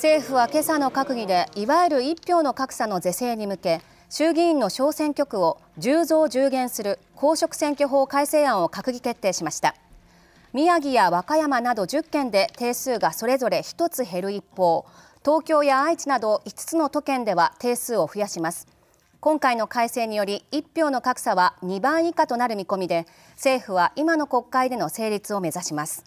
政府は今朝の閣議でいわゆる一票の格差の是正に向け衆議院の小選挙区を10増10減する公職選挙法改正案を閣議決定しました宮城や和歌山など10県で定数がそれぞれ1つ減る一方東京や愛知など5つの都県では定数を増やします今回の改正により1票の格差は2倍以下となる見込みで政府は今の国会での成立を目指します